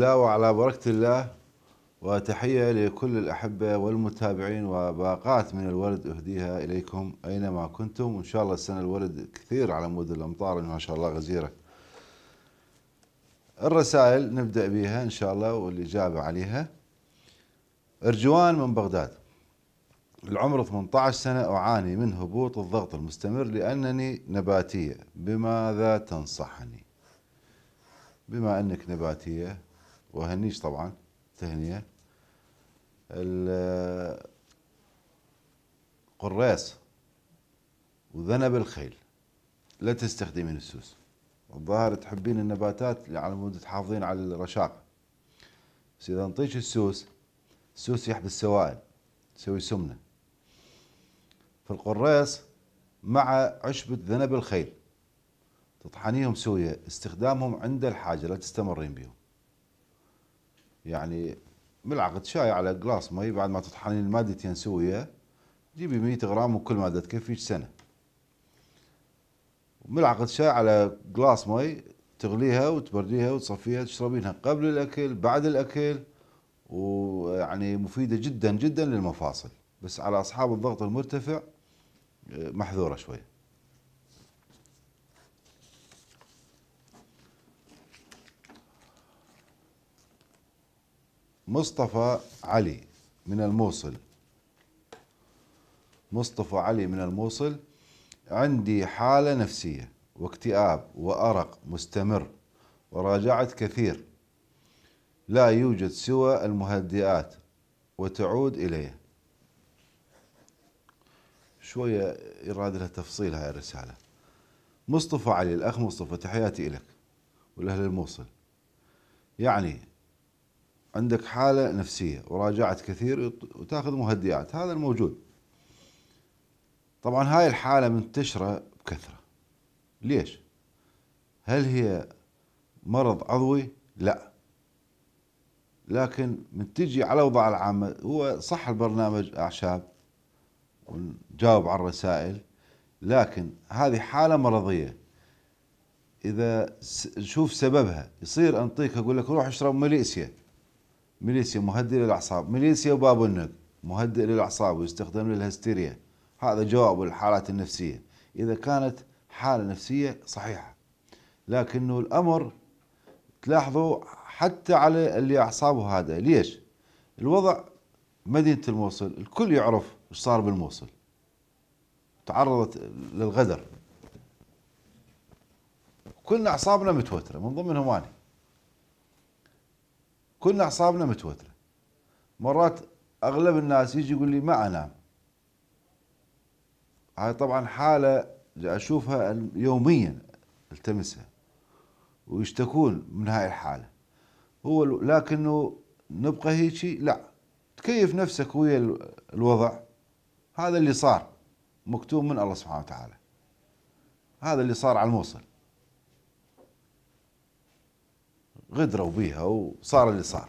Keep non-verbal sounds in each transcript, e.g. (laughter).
الله وعلى بركة الله وتحية لكل الأحبة والمتابعين وباقات من الورد أهديها إليكم أينما كنتم وإن شاء الله السنة الورد كثير على مود الأمطار ما شاء الله غزيرة الرسائل نبدأ بها إن شاء الله والإجابة عليها أرجوان من بغداد العمر 18 سنة أعاني من هبوط الضغط المستمر لأنني نباتية بماذا تنصحني؟ بما أنك نباتية وهنيش طبعا تهنئة القراص وذنب الخيل لا تستخدمين السوس الظاهر تحبين النباتات على مود تحافظين على الرشاقة بس إذا نطيش السوس السوس يحبس سوائل يسوي سمنة فالقراص مع عشبة ذنب الخيل تطحنيهم سوية استخدامهم عند الحاجة لا تستمرين بهم يعني ملعقه شاي على قلاص مي بعد ما تطحنين المادتين سوية جيبي 100 غرام وكل ماده تكفيك سنه ملعقه شاي على قلاص مي تغليها وتبرديها وتصفيها تشربينها قبل الاكل بعد الاكل ويعني مفيده جدا جدا للمفاصل بس على اصحاب الضغط المرتفع محذوره شويه مصطفى علي من الموصل مصطفى علي من الموصل عندي حالة نفسية واكتئاب وأرق مستمر وراجعت كثير لا يوجد سوى المهدئات وتعود إليه شوية يراد لها تفصيل هاي الرسالة مصطفى علي الأخ مصطفى تحياتي إلك ولأهل الموصل يعني عندك حالة نفسية وراجعت كثير وتاخذ مهدئات هذا الموجود طبعا هاي الحالة منتشرة بكثرة ليش؟ هل هي مرض عضوي؟ لا لكن من تجي على الأوضاع العامة هو صح البرنامج أعشاب ونجاوب على الرسائل لكن هذه حالة مرضية إذا نشوف سببها يصير أنطيك أقول لك روح اشرب مليسيا ميليسيا مهدئ للاعصاب باب النق مهدئ للاعصاب ويستخدم للهستيريا هذا جواب الحالات النفسيه اذا كانت حاله نفسيه صحيحه لكنه الامر تلاحظوا حتى على اللي اعصابه هذا ليش الوضع مدينه الموصل الكل يعرف ايش صار بالموصل تعرضت للغدر كلنا اعصابنا متوتره من ضمنهم اني كل اعصابنا متوتره مرات اغلب الناس يجي يقول لي ما انام هاي طبعا حاله اشوفها يوميا التمسها ويشتكون من هاي الحاله هو لكنه نبقى هيجي لا تكيف نفسك ويا الوضع هذا اللي صار مكتوب من الله سبحانه وتعالى هذا اللي صار على الموصل غدروا بيها وصار اللي صار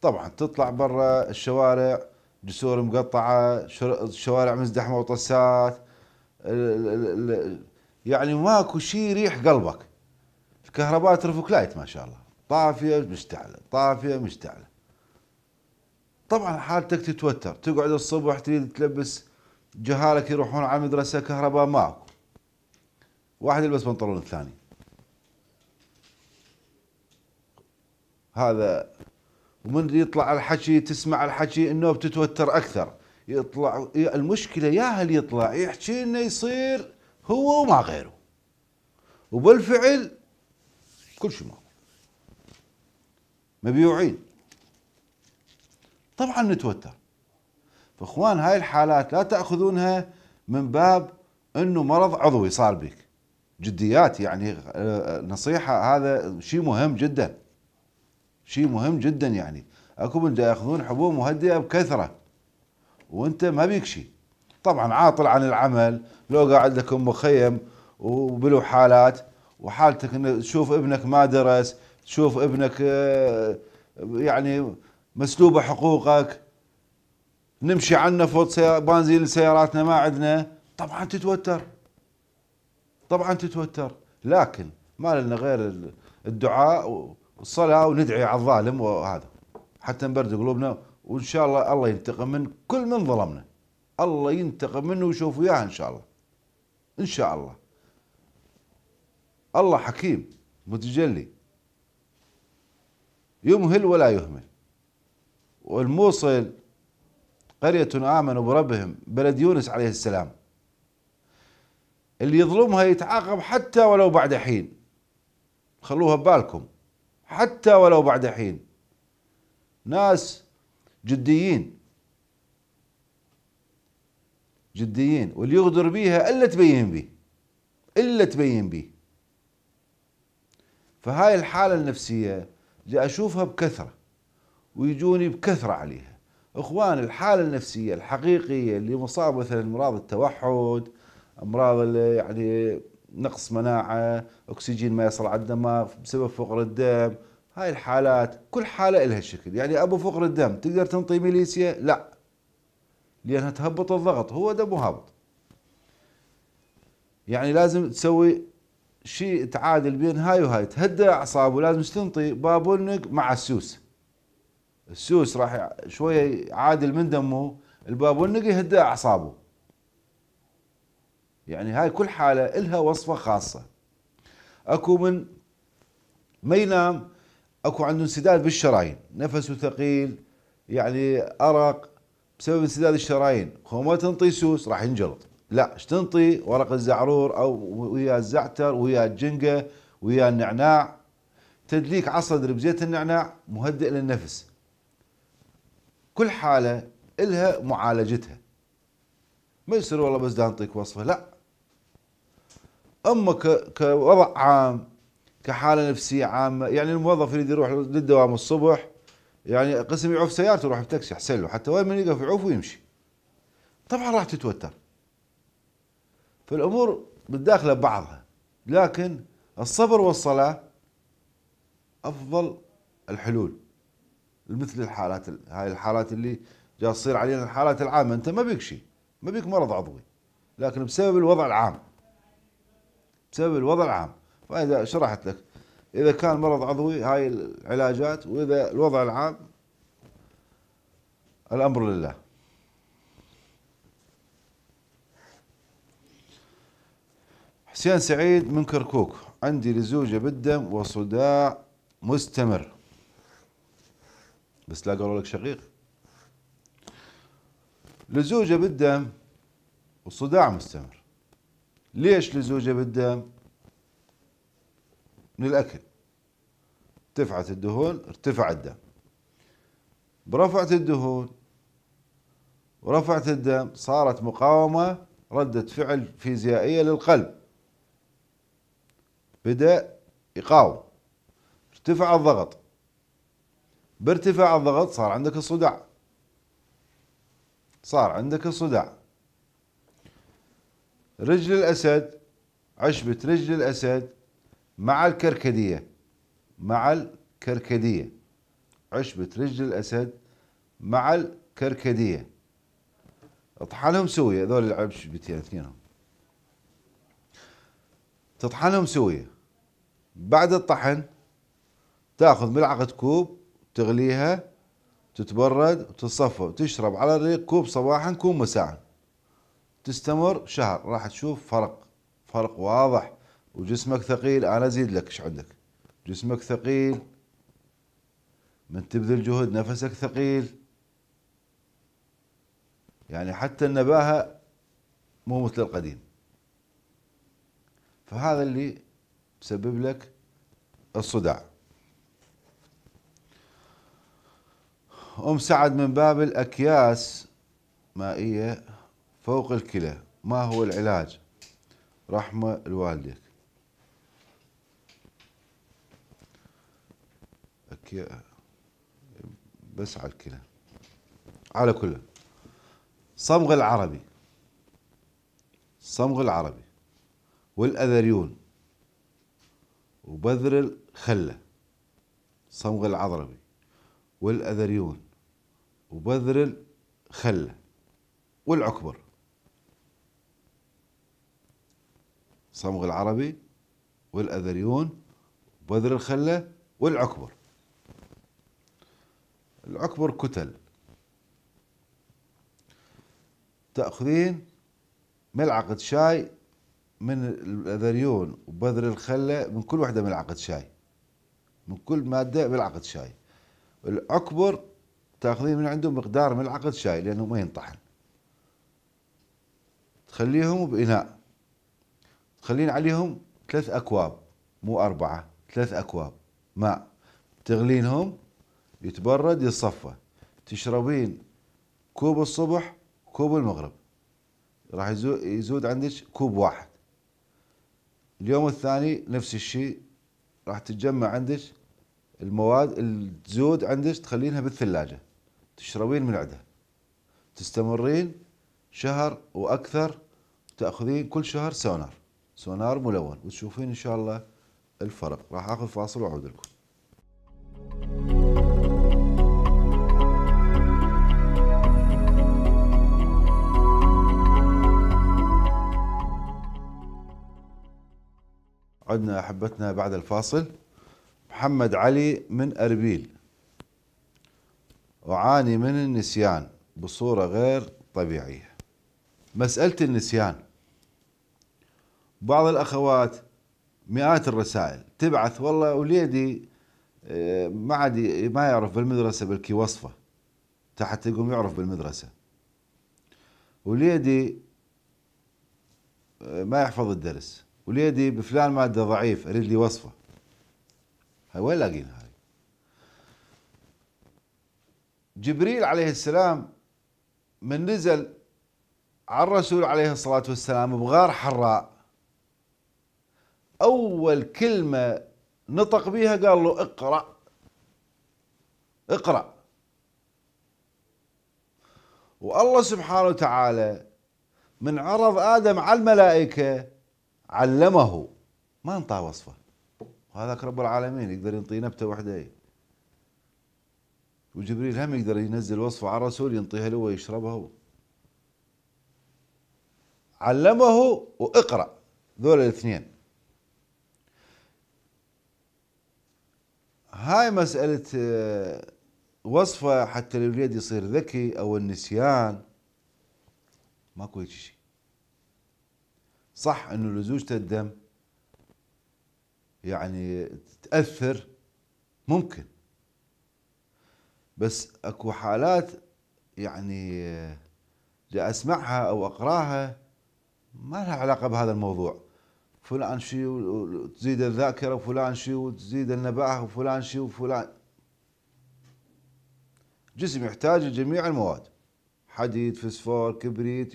طبعا تطلع برا الشوارع جسور مقطعة شوارع مزدحمة وطسات يعني ماكو شيء يريح قلبك الكهرباء ترفك لايت ما شاء الله طافية مشتعلة طافية مشتعلة طبعا حالتك تتوتر تقعد الصبح تريد تلبس جهالك يروحون على المدرسة كهرباء ماكو واحد يلبس بنطلون الثاني هذا ومن يطلع الحكي تسمع الحكي انه بتتوتر اكثر يطلع المشكله يا هل يطلع يحكي انه يصير هو وما غيره وبالفعل كل شيء ما مبيوعين طبعا نتوتر فاخوان هاي الحالات لا تاخذونها من باب انه مرض عضوي صار بك جديات يعني آه، نصيحه هذا شيء مهم جدا شيء مهم جدا يعني اكو من ياخذون حبوب مهدئه بكثره وانت ما بيك شيء طبعا عاطل عن العمل لو قاعد لك مخيم وبلو حالات وحالتك تشوف ابنك ما درس تشوف ابنك آه، يعني مسلوبه حقوقك نمشي عنا فوت بنزين لسياراتنا ما عندنا طبعا تتوتر طبعا تتوتر لكن ما لنا غير الدعاء و الصلاة وندعي على الظالم وهذا حتى نبرد قلوبنا وإن شاء الله الله ينتقم من كل من ظلمنا الله ينتقم منه ويشوف وياه إن شاء الله إن شاء الله الله حكيم متجلي يمهل ولا يهمل والموصل قرية آمنوا بربهم بلد يونس عليه السلام اللي يظلمها يتعاقب حتى ولو بعد حين خلوها ببالكم حتى ولو بعد حين ناس جديين جديين واللي يغدر بيها الا تبين به الا تبين به فهاي الحالة النفسية اللي أشوفها بكثرة ويجوني بكثرة عليها إخوان الحالة النفسية الحقيقية اللي مصاب مثلا أمراض التوحد أمراض يعني نقص مناعة أكسجين ما يصل على الدماغ بسبب فقر الدم هاي الحالات كل حالة لها شكل يعني أبو فقر الدم تقدر تنطي ميليسيا لا لأنها تهبط الضغط هو دمه هابط يعني لازم تسوي شيء تعادل بين هاي وهاي تهدى أعصابه لازم تنطي بابونج مع السوس السوس راح شوية يعادل من دمه البابونج يهدى أعصابه يعني هاي كل حالة إلها وصفة خاصة أكو من ما ينام أكو عنده انسداد بالشرايين نفسه ثقيل يعني أرق بسبب انسداد الشرايين هو ما تنطي سوس راح ينجلط لا تنطي ورق الزعرور أو ويا الزعتر ويا الجنقة ويا النعناع تدليك عصد بزيت النعناع مهدئ للنفس كل حالة إلها معالجتها ما يصير والله بس دا نعطيك وصفه لا اما كوضع عام كحاله نفسيه عامه يعني الموظف يريد يروح للدوام الصبح يعني قسم يعوف سيارته يروح بتاكسي احسن له حتى وين ما يقف يعوف ويمشي طبعا راح تتوتر فالامور متداخله ببعضها لكن الصبر والصلاه افضل الحلول مثل الحالات هاي الحالات اللي جا تصير علينا الحالات العامه انت ما بيك شيء ما بيك مرض عضوي لكن بسبب الوضع العام بسبب الوضع العام فإذا شرحت لك إذا كان مرض عضوي هاي العلاجات وإذا الوضع العام الأمر لله حسين سعيد من كركوك عندي لزوجة بالدم وصداع مستمر بس لا قالوا لك شقيق لزوجة بالدم وصداع مستمر ليش لزوجها بدها من الأكل ارتفعت الدهون ارتفع الدم برفعت الدهون ورفعت الدم صارت مقاومة ردة فعل فيزيائية للقلب بدأ يقاوم ارتفع الضغط بارتفاع الضغط صار عندك الصداع صار عندك الصداع رجل الأسد عشبة رجل الأسد مع الكركدية مع الكركدية عشبة رجل الأسد مع الكركدية اطحنهم سوية هذول العشبتين اثنينهم تطحنهم سوية بعد الطحن تاخذ ملعقة كوب تغليها تتبرد وتتصفى وتشرب على الريق كوب صباحا كوب مساء تستمر شهر راح تشوف فرق فرق واضح وجسمك ثقيل انا ازيد لك ايش عندك جسمك ثقيل من تبذل جهد نفسك ثقيل يعني حتى النباهة مو مثل القديم فهذا اللي بسبب لك الصداع أم سعد من باب الأكياس مائية فوق الكلى ما هو العلاج رحمة لوالدك بس على الكلى على كل صمغ العربي صمغ العربي والأذريون وبذر الخلة صمغ العربي والأذريون وبذر الخلة والعكبر صمغ العربي والأذريون وبذر الخلة والعكبر العكبر كتل تأخذين ملعقة شاي من الأذريون وبذر الخلة من كل وحده ملعقة شاي من كل مادة ملعقة شاي العكبر تاخذين من عندهم مقدار ملعقة شاي لأنه ما ينطحن تخليهم بإناء خلين عليهم ثلاث أكواب مو أربعة ثلاث أكواب ماء تغلينهم يتبرد يتصفى تشربين كوب الصبح كوب المغرب راح يزود عندك كوب واحد اليوم الثاني نفس الشيء راح تتجمع عندك المواد اللي تزود عندك تخلينها بالثلاجة تشربين من عدة تستمرين شهر وأكثر تأخذين كل شهر سونار سونار ملون وتشوفين ان شاء الله الفرق راح اخذ فاصل واعود لكم عدنا احبتنا بعد الفاصل محمد علي من اربيل اعاني من النسيان بصوره غير طبيعيه مساله النسيان بعض الأخوات مئات الرسائل تبعث والله وليدي آه، ما عاد ما يعرف بالمدرسة بلكي وصفة حتى يقوم يعرف بالمدرسة وليدي آه، ما يحفظ الدرس وليدي بفلان مادة ضعيف أريد لي وصفة هاي وين لاقين هاي جبريل عليه السلام من نزل على الرسول عليه الصلاة والسلام بغار حراء أول كلمة نطق بها قال له اقرأ اقرأ والله سبحانه وتعالى من عرض آدم على الملائكة علمه ما انطاه وصفه وهذاك رب العالمين يقدر ينطي نبتة وحده وجبريل هم يقدر ينزل وصفه على الرسول ينطيها له ويشربها هو علمه واقرأ ذول الاثنين هاي مسألة آه، وصفة حتى الوليد يصير ذكي أو النسيان ماكو هيك شيء صح انه لزوجة الدم يعني تأثر ممكن بس اكو حالات يعني لأسمعها آه، او اقراها ما لها علاقة بهذا الموضوع فلان شيء وتزيد الذاكرة وفلان شيء وتزيد النباهة وفلان شيء وفلان جسم يحتاج لجميع المواد حديد فسفور كبريت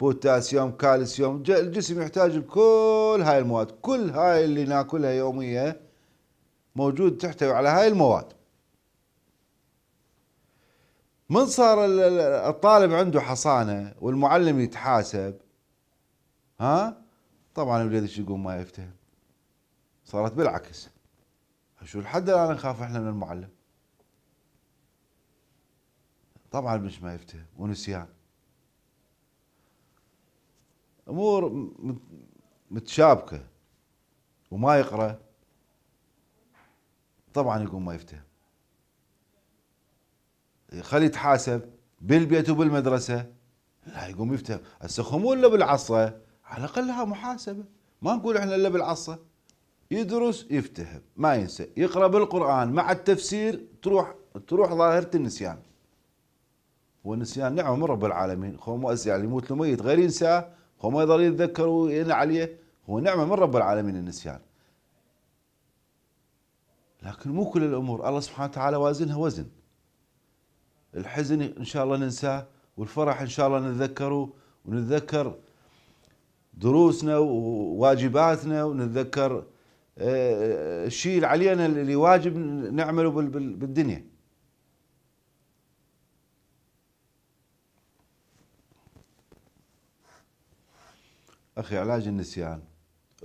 بوتاسيوم كالسيوم الجسم يحتاج لكل هاي المواد كل هاي اللي ناكلها يومية موجود تحتوي على هاي المواد من صار الطالب عنده حصانة والمعلم يتحاسب ها طبعا ايش يقول ما يفتهم صارت بالعكس شو لحد الان نخاف احنا من المعلم طبعا مش ما يفتهم ونسيان امور متشابكه وما يقرا طبعا يقوم ما يفتهم خلي يتحاسب بالبيت وبالمدرسه لا يقوم يفتهم هسه خمول بالعصا على الاقل محاسبه ما نقول احنا الا بالعصا يدرس يفتهم ما ينسى يقرا بالقران مع التفسير تروح تروح ظاهره النسيان والنسيان نعمه من رب العالمين خو مؤسس يعني يموت الميت غير ينساه خو ما يضل يتذكر وين عليه هو نعمه من رب العالمين النسيان لكن مو كل الامور الله سبحانه وتعالى وازنها وزن الحزن ان شاء الله ننساه والفرح ان شاء الله نتذكره ونتذكر دروسنا وواجباتنا ونتذكر آه، آه، الشيء اللي علينا اللي واجب نعمله بالدنيا أخي علاج النسيان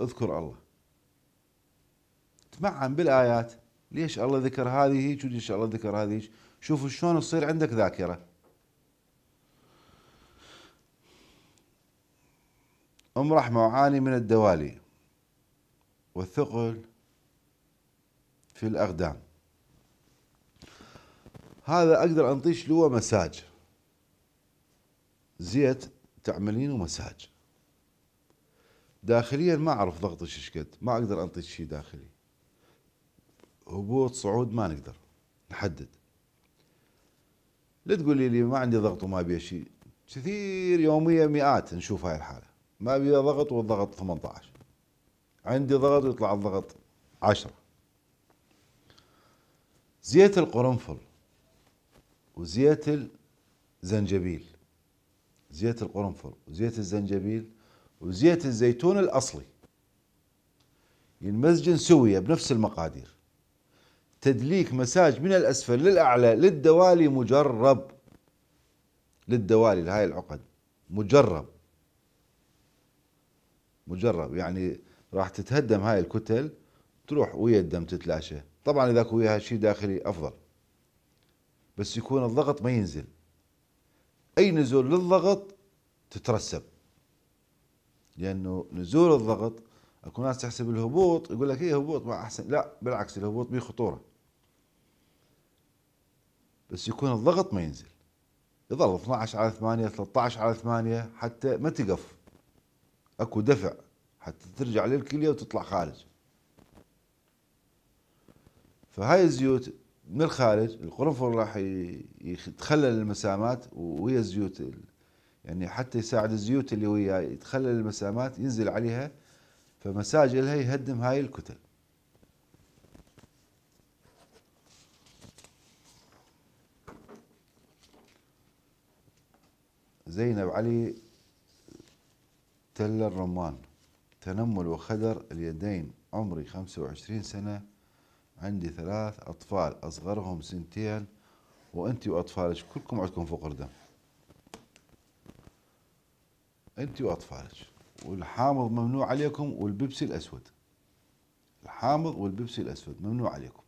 اذكر الله تمعن بالآيات ليش الله ذكر هذه هيك وليش الله ذكر هذه شوفوا شلون تصير عندك ذاكره امرح معاني من الدوالي والثقل في الأقدام هذا أقدر أنطيش له مساج زيت تعملينه مساج داخليا ما أعرف ضغط ايش قد ما أقدر أنطيش شيء داخلي هبوط صعود ما نقدر نحدد لا تقولي لي ما عندي ضغط وما أبي شيء كثير يوميا مئات نشوف هاي الحالة ما بيها ضغط والضغط 18 عندي ضغط يطلع الضغط 10 زيت القرنفل وزيت الزنجبيل زيت القرنفل وزيت الزنجبيل وزيت الزيتون الأصلي ينمزجن سوية بنفس المقادير تدليك مساج من الأسفل للأعلى للدوالي مجرب للدوالي لهاي العقد مجرب مجرب يعني راح تتهدم هاي الكتل تروح ويا الدم تتلاشى طبعا اذا وياها شيء داخلي افضل بس يكون الضغط ما ينزل اي نزول للضغط تترسب لانه نزول الضغط اكو ناس تحسب الهبوط يقول لك هي إيه هبوط ما احسن لا بالعكس الهبوط به خطوره بس يكون الضغط ما ينزل يظل 12 على 8 13 على 8 حتى ما تقف اكو دفع حتى ترجع للكليه وتطلع خارج فهاي الزيوت من الخارج القرنفل راح يتخلل المسامات وهي الزيوت يعني حتى يساعد الزيوت اللي وياه يتخلل المسامات ينزل عليها فمساج لها يهدم هاي الكتل زينب علي تل الرمان تنمل وخدر اليدين عمري خمسة وعشرين سنة عندي ثلاث أطفال أصغرهم سنتين وأنت وأطفالك كلكم عندكم فقر دم أنت وأطفالك والحامض ممنوع عليكم والبيبسي الأسود الحامض والبيبسي الأسود ممنوع عليكم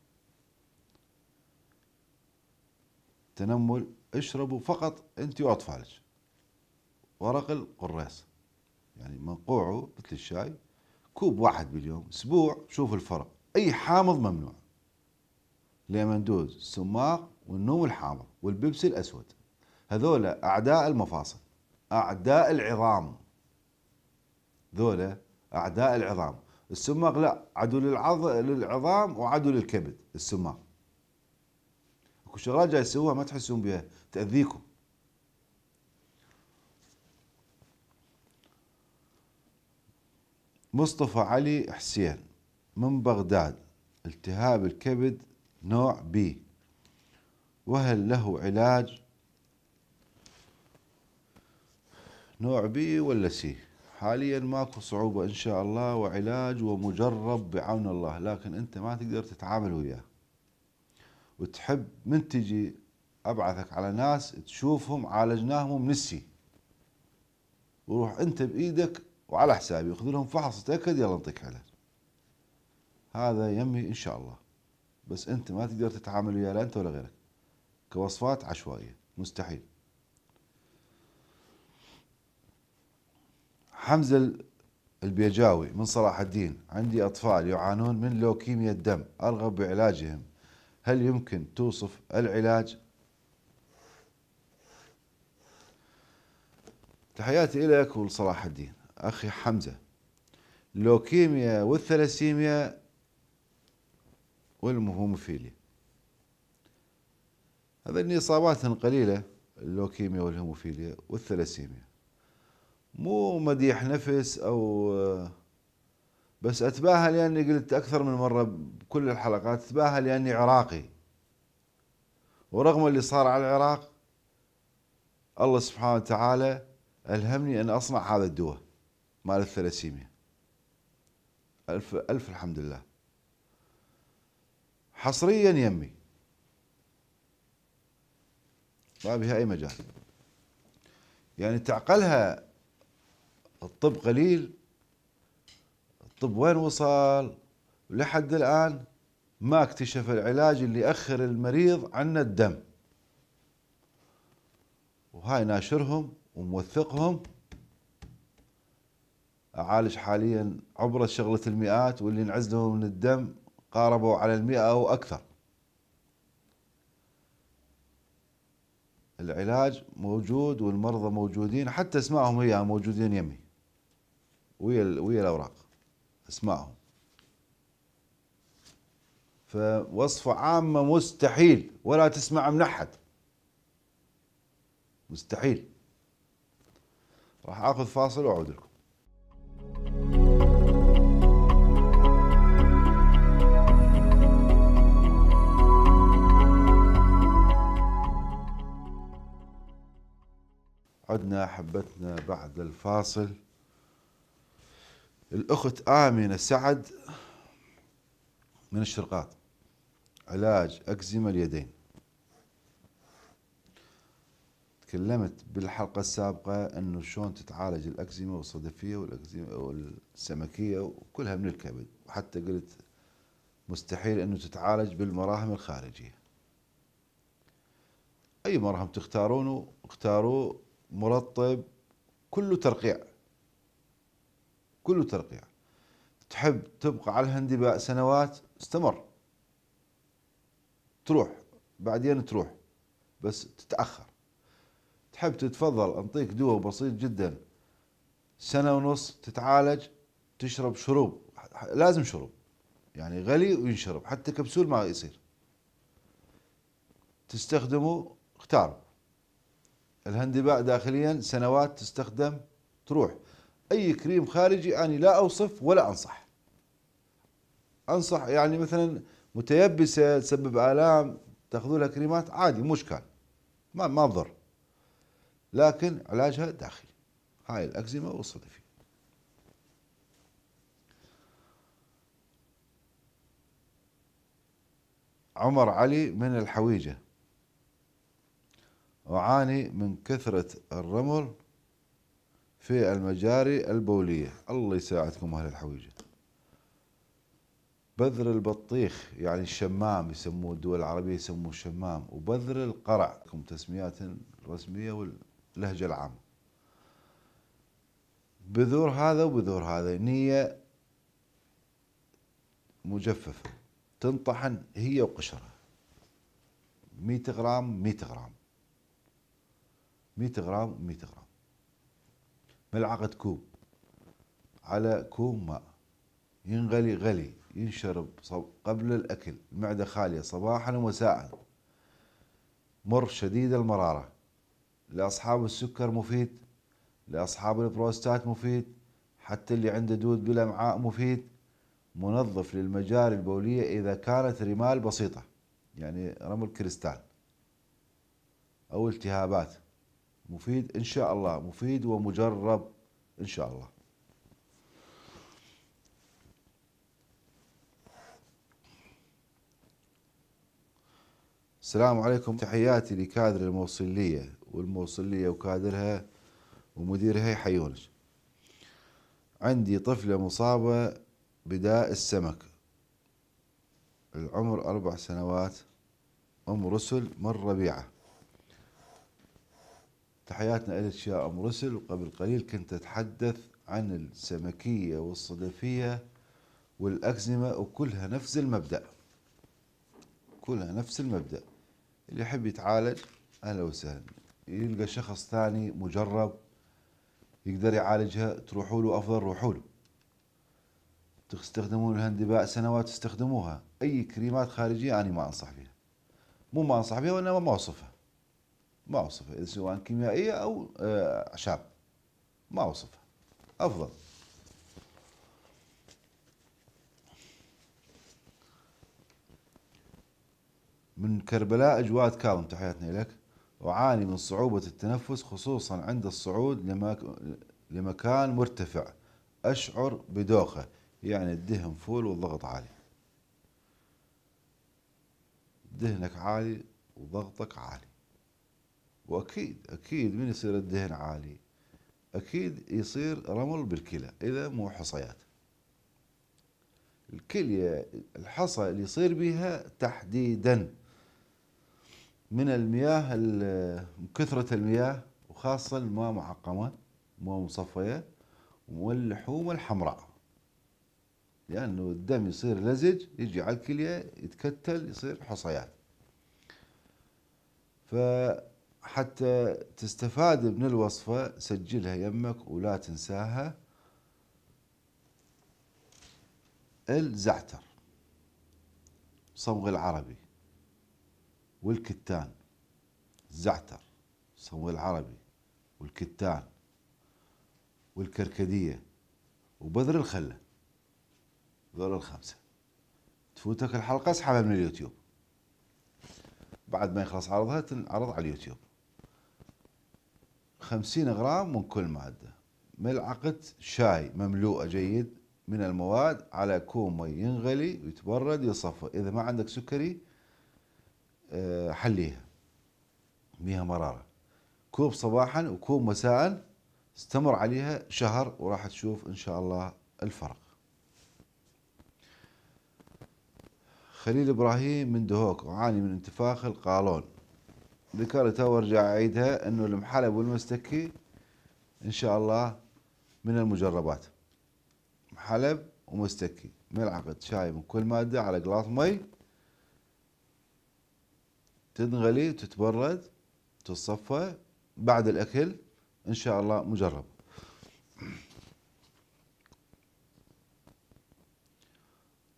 تنمل اشربوا فقط أنت وأطفالك ورق القريص يعني منقوعه مثل الشاي كوب واحد باليوم اسبوع شوف الفرق اي حامض ممنوع ليمندوز السماق والنوم الحامض والبيبسي الاسود هذولا اعداء المفاصل اعداء العظام ذولا اعداء العظام السماق لا عدو للعظ... للعظام وعدو للكبد السماق اكو شغلات جاي تسووها ما تحسون بها تاذيكم مصطفى علي حسين من بغداد التهاب الكبد نوع بي وهل له علاج نوع بي ولا سي حاليا ماكو صعوبة إن شاء الله وعلاج ومجرب بعون الله لكن أنت ما تقدر تتعامل وياه وتحب من تجي أبعثك على ناس تشوفهم عالجناهم من السي وروح أنت بإيدك وعلى حسابي خذ لهم فحص تاكد يلا نعطيك علاج هذا يمي ان شاء الله بس انت ما تقدر تتعامل وياه لا انت ولا غيرك كوصفات عشوائيه مستحيل حمزه البيجاوي من صلاح الدين عندي اطفال يعانون من لوكيميا الدم ارغب بعلاجهم هل يمكن توصف العلاج تحياتي لك ولصلاح الدين أخي حمزة لوكيميا والثلاسيميا والهيموفيليا هذني اصابات قليلة اللوكيميا والهيموفيليا والثلاسيميا مو مديح نفس أو بس أتباهى لأني قلت أكثر من مرة بكل الحلقات أتباهى لأني عراقي ورغم اللي صار على العراق الله سبحانه وتعالى ألهمني أن أصنع هذا الدواء مال الثلاسيميا ألف ألف الحمد لله حصريا يمي ما بها أي مجال يعني تعقلها الطب قليل الطب وين وصل لحد الآن ما اكتشف العلاج اللي يأخر المريض عنا الدم وهاي ناشرهم وموثقهم اعالج حاليا عبر شغله المئات واللي انعزلوا من الدم قاربوا على المئة او اكثر العلاج موجود والمرضى موجودين حتى اسمائهم هي موجودين يمي ويا ويا الاوراق اسمائهم فوصفة عامة مستحيل ولا تسمع من أحد مستحيل راح آخذ فاصل وأعود لكم عدنا حبتنا بعد الفاصل الأخت آمنة سعد من الشرقاط علاج أكزيما اليدين تكلمت بالحلقة السابقة أنه شلون تتعالج الأكزيما والصدفية والأكزيما والسمكية وكلها من الكبد وحتى قلت مستحيل أنه تتعالج بالمراهم الخارجية أي مرهم تختارونه اختاروه مرطب كله ترقيع كله ترقيع تحب تبقى على الهندباء سنوات استمر تروح بعدين تروح بس تتأخر تحب تتفضل أنطيك دواء بسيط جدا سنة ونص تتعالج تشرب شروب لازم شروب يعني غلي وينشرب حتى كبسول ما يصير تستخدمه اختاره الهندباء داخليا سنوات تستخدم تروح اي كريم خارجي اني لا اوصف ولا انصح انصح يعني مثلا متيبسه تسبب الام تاخذوا لها كريمات عادي مو اشكال ما ما تضر لكن علاجها داخلي هاي الاكزيما فيه عمر علي من الحويجه أعاني من كثرة الرمل في المجاري البولية الله يساعدكم أهل الحويجة بذر البطيخ يعني الشمام يسموه الدول العربية يسموه الشمام وبذر القرع تسميات رسمية واللهجة العامة بذور هذا وبذور هذا نية مجففة تنطحن هي وقشرها 100 غرام 100 غرام 100 غرام 100 غرام ملعقة كوب على كوب ماء ينغلي غلي ينشرب قبل الأكل المعدة خالية صباحا ومساء مر شديد المرارة لأصحاب السكر مفيد لأصحاب البروستات مفيد حتى اللي عنده دود بالأمعاء مفيد منظف للمجاري البولية إذا كانت رمال بسيطة يعني رمل كريستال أو التهابات مفيد إن شاء الله مفيد ومجرب إن شاء الله السلام عليكم تحياتي لكادر الموصلية والموصلية وكادرها ومديرها يحيونك عندي طفلة مصابة بداء السمك العمر أربع سنوات أم رسل من ربيعه تحياتنا لك يا أم رسل وقبل قليل كنت أتحدث عن السمكية والصدفية والأكزيما وكلها نفس المبدأ كلها نفس المبدأ اللي يحب يتعالج أهلا وسهلا يلقى شخص ثاني مجرب يقدر يعالجها تروحوا له أفضل روحوا له تستخدمون الهندباء سنوات تستخدموها أي كريمات خارجية أنا ما أنصح فيها مو ما أنصح فيها وإنما ما أوصفها مع وصفة سواء كيميائية أو أعشاب آه، ما اوصفها أفضل من كربلاء اجواء كاظم تحياتنا لك أعاني من صعوبة التنفس خصوصا عند الصعود لمكان مرتفع أشعر بدوخة يعني الدهن فول والضغط عالي دهنك عالي وضغطك عالي واكيد اكيد من يصير الدهن عالي اكيد يصير رمل بالكلى اذا مو حصيات الكلية الحصى اللي يصير بها تحديدا من المياه كثرة المياه وخاصة الماء معقمة ماء مصفية واللحوم الحمراء لأنه الدم يصير لزج يجي على الكلية يتكتل يصير حصيات ف حتى تستفاد من الوصفة سجلها يمك ولا تنساها الزعتر صمغ العربي والكتان الزعتر صمغ العربي والكتان والكركدية وبذر الخلة ذول الخمسة تفوتك الحلقة اسحبها من اليوتيوب بعد ما يخلص عرضها تنعرض على اليوتيوب 50 غرام من كل مادة ملعقة شاي مملوءة جيد من المواد على كوب مي ينغلي ويتبرد ويصفى إذا ما عندك سكري آه، حليها بيها مرارة كوب صباحا وكوب مساء استمر عليها شهر وراح تشوف إن شاء الله الفرق خليل إبراهيم من دهوك أعاني من انتفاخ القالون ذكرتها وارجع اعيدها انه المحلب والمستكي ان شاء الله من المجربات محلب ومستكي ملعقة شاي من كل مادة على قلاط مي تنغلي وتتبرد تتصفى بعد الأكل إن شاء الله مجرب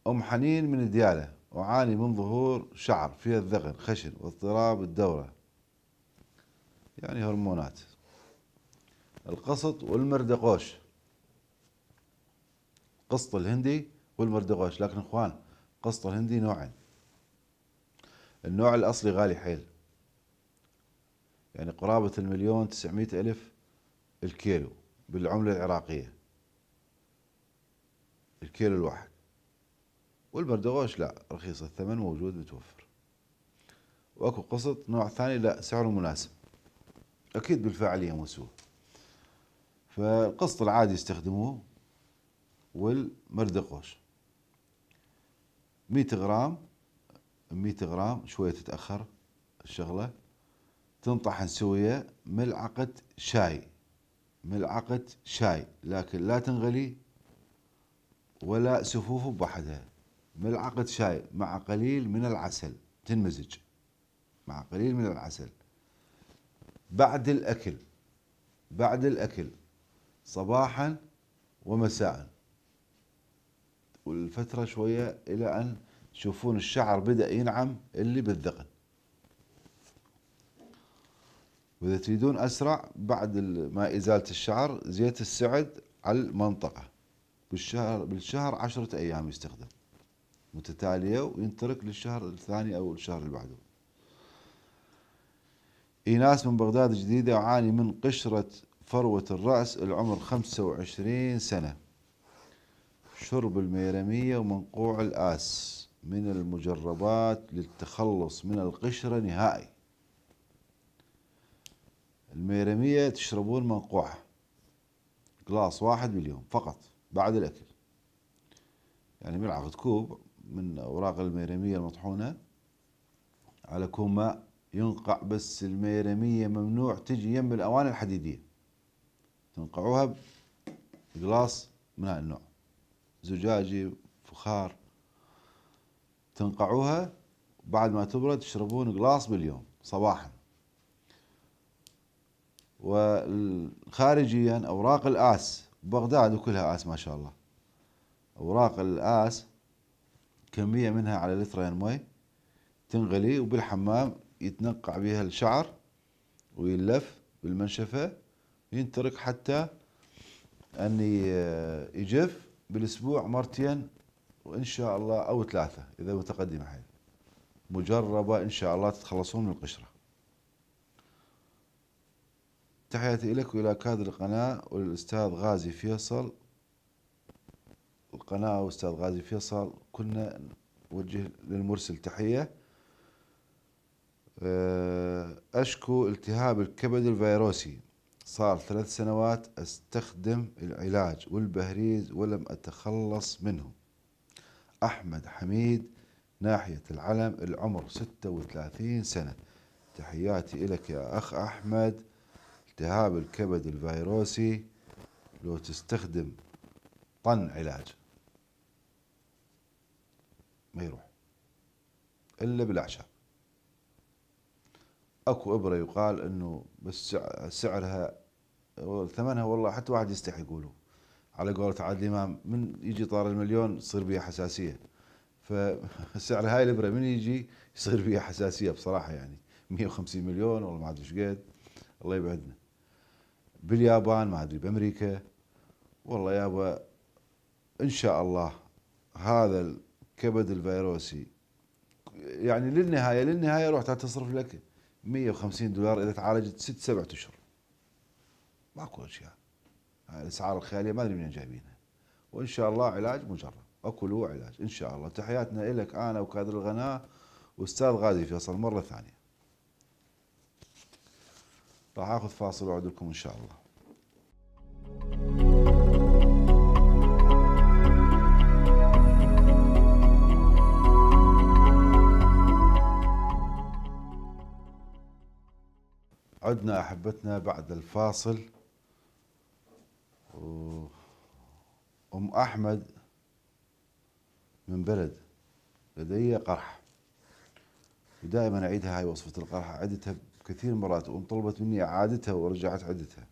أم حنين من الديالة أعاني من ظهور شعر فيها الذغن خشن واضطراب الدورة يعني هرمونات القسط والمردقوش قسط الهندي والمردقوش لكن اخوان قسط الهندي نوعين النوع الاصلي غالي حيل يعني قرابة المليون تسعمائة ألف الكيلو بالعملة العراقية الكيلو الواحد والبردغوش لا رخيص الثمن موجود متوفر واكو قسط نوع ثاني لا سعره مناسب أكيد بالفعل موسو فالقسط العادي يستخدموه والمردقوش 100 غرام 100 غرام شوية تتأخر الشغلة تنطح نسوية ملعقة شاي ملعقة شاي لكن لا تنغلي ولا سفوف بحدها ملعقة شاي مع قليل من العسل تنمزج مع قليل من العسل بعد الأكل بعد الأكل صباحا ومساء والفترة شوية إلى أن تشوفون الشعر بدأ ينعم اللي بالذقن وإذا تريدون أسرع بعد ما إزالة الشعر زيت السعد على المنطقة بالشهر بالشهر عشرة أيام يستخدم متتالية وينترك للشهر الثاني أو الشهر اللي بعده إيناس من بغداد الجديدة أعاني من قشرة فروة الرأس العمر 25 سنة شرب الميرمية ومنقوع الآس من المجربات للتخلص من القشرة نهائي الميرمية تشربون منقوعة قلاص واحد باليوم فقط بعد الأكل يعني ملعقة كوب من أوراق الميرمية المطحونة على كوب ماء ينقع بس الميرمية ممنوع تجي يم الأواني الحديدية تنقعوها بقلاص من هالنوع زجاجي فخار تنقعوها بعد ما تبرد تشربون قلاص باليوم صباحا وخارجيا أوراق الآس بغداد وكلها آس ما شاء الله أوراق الآس كمية منها على لترين مي تنغلي وبالحمام يتنقع بها الشعر ويلف بالمنشفة ينترك حتى أن يجف بالأسبوع مرتين وإن شاء الله أو ثلاثة إذا متقدمة حيث مجربة إن شاء الله تتخلصون من القشرة تحياتي لك وإلى كادر القناة والأستاذ غازي فيصل القناة والأستاذ غازي فيصل كنا نوجه للمرسل تحية آه، أشكو التهاب الكبد الفيروسي صار ثلاث سنوات أستخدم العلاج والبهريز ولم أتخلص منه أحمد حميد ناحية العلم العمر 36 سنة تحياتي لك يا أخ أحمد التهاب الكبد الفيروسي لو تستخدم طن علاج ما يروح إلا بالأعشاب اكو ابره يقال انه بس سعرها ثمنها والله حتى واحد يستحي يقوله على قولة عادل امام من يجي طار المليون تصير بيها حساسيه فسعر (laughs) هاي الابره من يجي يصير بيها حساسيه بصراحه يعني 150 مليون والله ما ادري ايش قد الله يبعدنا باليابان ما ادري بامريكا والله يابا ان شاء الله هذا الكبد الفيروسي يعني للنهايه للنهايه روح تصرف لك 150 دولار اذا تعالجت ست سبعة اشهر ماكو اشياء يعني الاسعار الخياليه ما ادري منين جايبينها وان شاء الله علاج مجرب اكل هو علاج ان شاء الله تحياتنا لك انا وكادر الغناء واستاذ غازي فيصل مره ثانيه راح اخذ فاصل واعدكم لكم ان شاء الله عدنا أحبتنا بعد الفاصل أم أحمد من بلد لدي قرح ودائما أعيدها هاي وصفة القرح عدتها كثير مرات وأم طلبت مني إعادتها ورجعت عدتها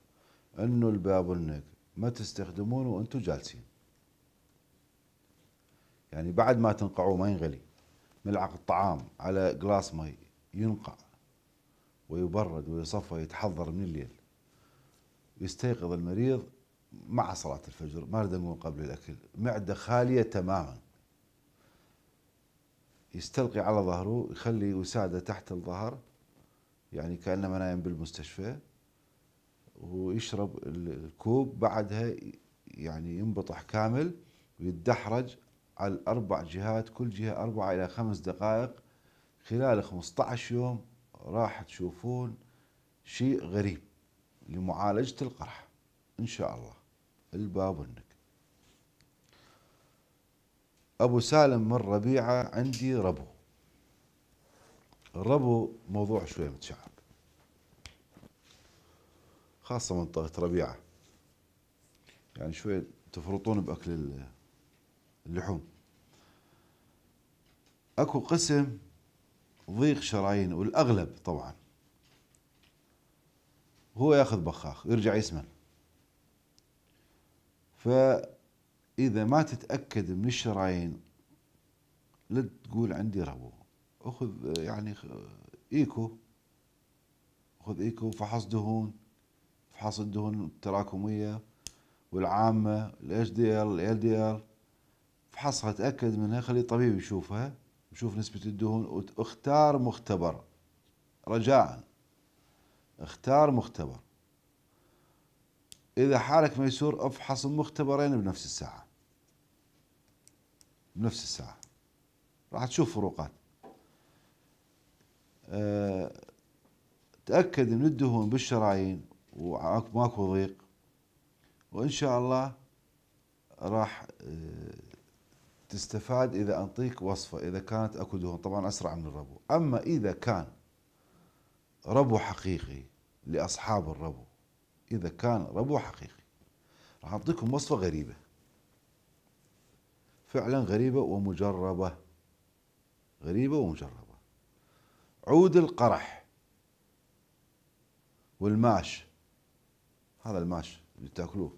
أنه الباب لنك ما تستخدمونه وأنتم جالسين يعني بعد ما تنقعوه ما ينغلي ملعقة طعام على قلاص مي ينقع ويبرد ويصفى ويتحضر من الليل يستيقظ المريض مع صلاة الفجر ما نريد نقول قبل الأكل معدة خالية تماما يستلقي على ظهره يخلي وسادة تحت الظهر يعني كأنما نايم بالمستشفى ويشرب الكوب بعدها يعني ينبطح كامل ويتدحرج على الأربع جهات كل جهة أربعة إلى خمس دقائق خلال 15 يوم راح تشوفون شيء غريب لمعالجة القرح إن شاء الله الباب النك أبو سالم من ربيعة عندي ربو الربو موضوع شوية متشعب خاصة منطقة ربيعة يعني شوية تفرطون بأكل اللحوم أكو قسم ضيق شرايين والاغلب طبعا هو ياخذ بخاخ ويرجع يسمن فاذا ما تتاكد من الشرايين لا تقول عندي ربو اخذ يعني ايكو خذ ايكو فحص دهون فحص الدهون التراكميه والعامه الاتش دي ال ال دي ال فحصها تاكد منها خلي الطبيب يشوفها وشوف نسبة الدهون واختار مختبر رجاء اختار مختبر إذا حالك ميسور افحص المختبرين بنفس الساعة بنفس الساعة راح تشوف فروقات أه تأكد من الدهون بالشرايين وماكو ضيق وإن شاء الله راح أه تستفاد اذا اعطيك وصفه اذا كانت اكو دهون طبعا اسرع من الربو اما اذا كان ربو حقيقي لاصحاب الربو اذا كان ربو حقيقي راح اعطيكم وصفه غريبه فعلا غريبه ومجربه غريبه ومجربه عود القرح والماش هذا الماش اللي تاكلوه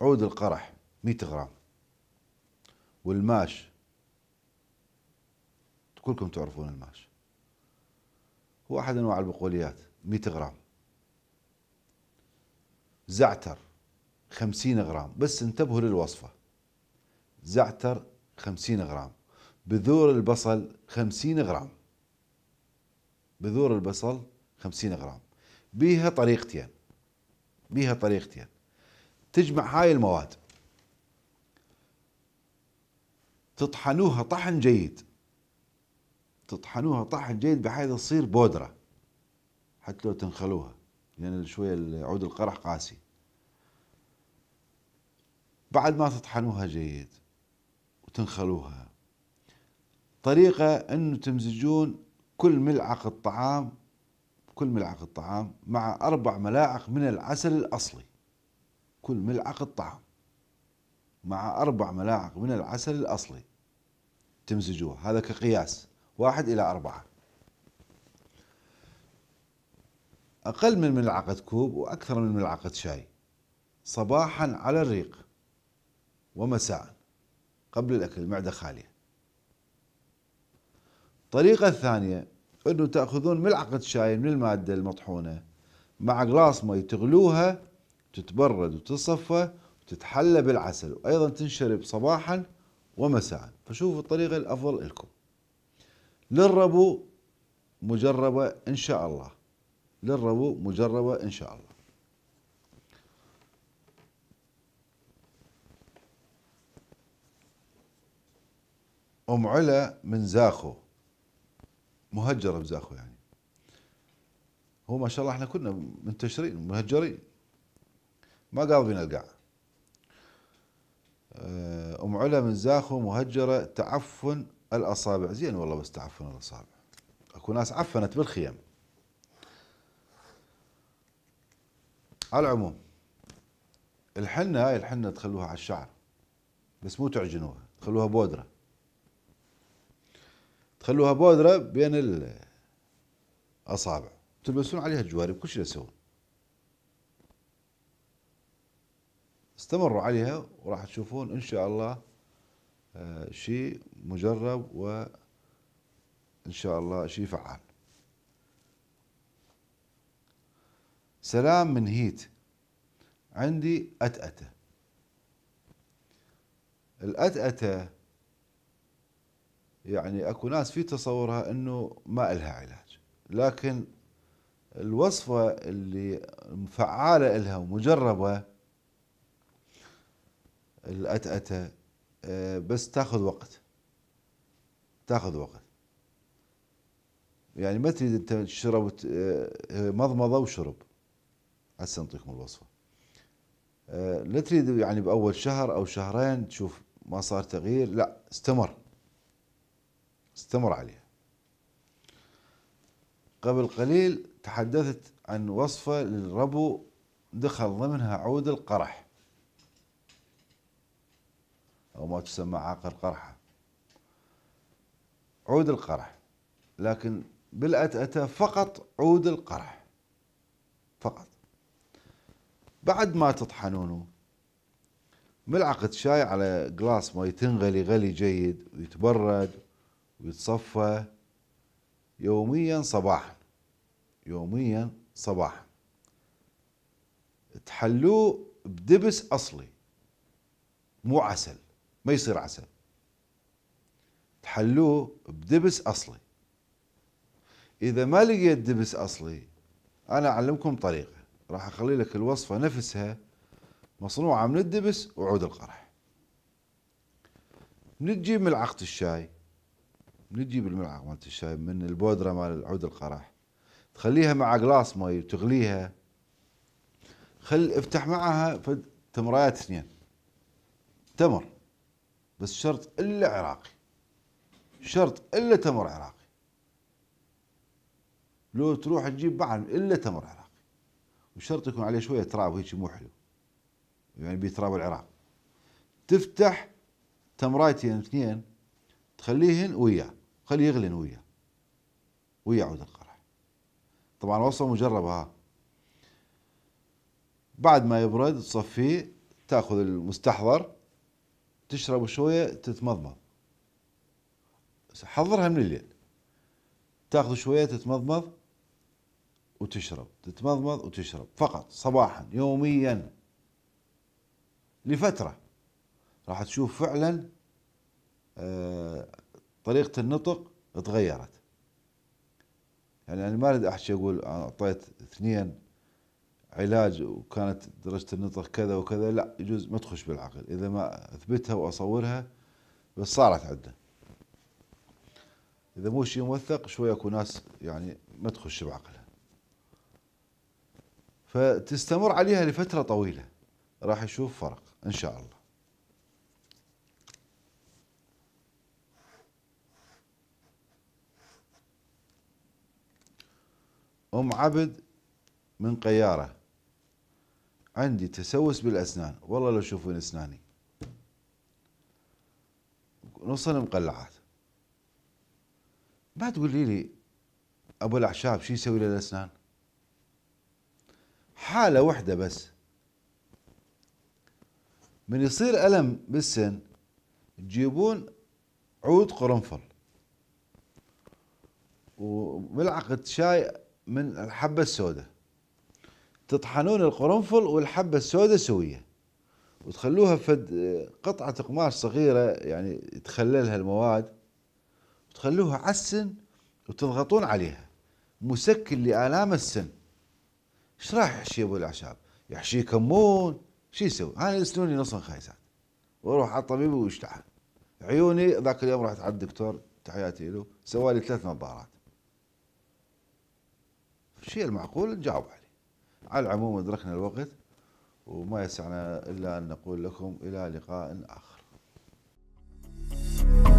عود القرح 100 غرام والماش كلكم تعرفون الماش هو أحد أنواع البقوليات 100 غرام زعتر 50 غرام بس انتبهوا للوصفة زعتر 50 غرام بذور البصل 50 غرام بذور البصل 50 غرام بيها طريقتين بيها طريقتين تجمع هاي المواد تطحنوها طحن جيد تطحنوها طحن جيد بحيث تصير بودرة حتى لو تنخلوها لأن يعني شوية عود القرح قاسي بعد ما تطحنوها جيد وتنخلوها طريقة أنه تمزجون كل ملعقة طعام كل ملعقة طعام مع أربع ملاعق من العسل الأصلي كل ملعقة طعام مع أربع ملاعق من العسل الأصلي تمزجوه هذا كقياس واحد إلى أربعة أقل من ملعقة كوب وأكثر من ملعقة شاي صباحا على الريق ومساء قبل الأكل المعدة خالية الطريقة الثانية أنه تأخذون ملعقة شاي من المادة المطحونة مع قلاص مي تغلوها تتبرد وتصفى تتحلى بالعسل وأيضا تنشرب صباحا ومساء فشوفوا الطريقة الأفضل لكم للربو مجربة إن شاء الله للربو مجربة إن شاء الله أم علا من زاخو مهجرة بزاخو يعني هو ما شاء الله احنا كنا منتشرين مهجرين ما قال بينا القاع آه، ام علا من زاخو مهجره تعفن الاصابع زين والله بس تعفن الاصابع اكو ناس عفنت بالخيم على العموم الحنه هاي الحنه تخلوها على الشعر بس مو تعجنوها تخلوها بودره تخلوها بودره بين الاصابع تلبسون عليها الجوارب كل شيء تسوون استمروا عليها وراح تشوفون ان شاء الله آه، شيء مجرب وان شاء الله شيء فعال سلام من هيت عندي أتأتة الأتأتة يعني اكو ناس في تصورها انه ما لها علاج لكن الوصفة اللي فعالة لها ومجربة الأتأتة آه، بس تاخذ وقت تاخذ وقت يعني ما تريد انت تشرب آه، مضمضه وشرب هسه نعطيكم الوصفه آه، لا تريد يعني باول شهر او شهرين تشوف ما صار تغيير لا استمر استمر عليها قبل قليل تحدثت عن وصفه للربو دخل ضمنها عود القرح أو ما تسمى عقر قرحة عود القرح لكن بالأتأتة فقط عود القرح فقط بعد ما تطحنونه ملعقة شاي على جلاس ما يتنغلي غلي جيد ويتبرد ويتصفى يوميا صباحا يوميا صباحا تحلوه بدبس أصلي مو عسل ما يصير عسل تحلوه بدبس اصلي اذا ما لقيت دبس اصلي انا اعلمكم طريقه راح اخلي لك الوصفه نفسها مصنوعه من الدبس وعود القرح نجيب ملعقه الشاي نجيب الملعقه مالت الشاي من البودره مال عود القرح تخليها مع قلاص مي وتغليها خل افتح معها تمرايات اثنين تمر بس شرط إلا عراقي شرط إلا تمر عراقي لو تروح تجيب بعد إلا تمر عراقي وشرط يكون عليه شوية تراب هيك مو حلو يعني بيتراب العراق تفتح تمرايتين اثنين تخليهن وياه خليه يغلن وياه ويا عود القرح طبعا وصفة مجربة ها بعد ما يبرد تصفيه تاخذ المستحضر تشرب شويه تتمضمض حضرها من الليل تاخذ شويه تتمضمض وتشرب تتمضمض وتشرب فقط صباحا يوميا لفتره راح تشوف فعلا آه، طريقه النطق تغيرت يعني انا ما اريد احكي اقول اعطيت اثنين علاج وكانت درجة النطق كذا وكذا لا يجوز ما تخش بالعقل إذا ما أثبتها وأصورها بس صارت عندنا إذا مو شيء موثق شوية أكو ناس يعني ما تخش بعقلها فتستمر عليها لفترة طويلة راح يشوف فرق إن شاء الله أم عبد من قيارة عندي تسوس بالأسنان والله لو تشوفون أسناني نص مقلعات ما تقولي لي أبو الأعشاب شو يسوي للأسنان حالة واحدة بس من يصير ألم بالسن تجيبون عود قرنفل وملعقة شاي من الحبة السوداء تطحنون القرنفل والحبة السوداء سوية وتخلوها فد قطعة قماش صغيرة يعني تخللها المواد وتخلوها على السن وتضغطون عليها مسكن لآلام السن ايش راح يحشي ابو الاعشاب؟ يحشي كمون شو يسوي؟ انا اسنوني نص خايسات واروح على الطبيب ويشتعل عيوني ذاك اليوم رحت على الدكتور تحياتي له سوالي ثلاث نظارات شيء المعقول جاوب عليه على العموم أدركنا الوقت وما يسعنا إلا أن نقول لكم إلى لقاء آخر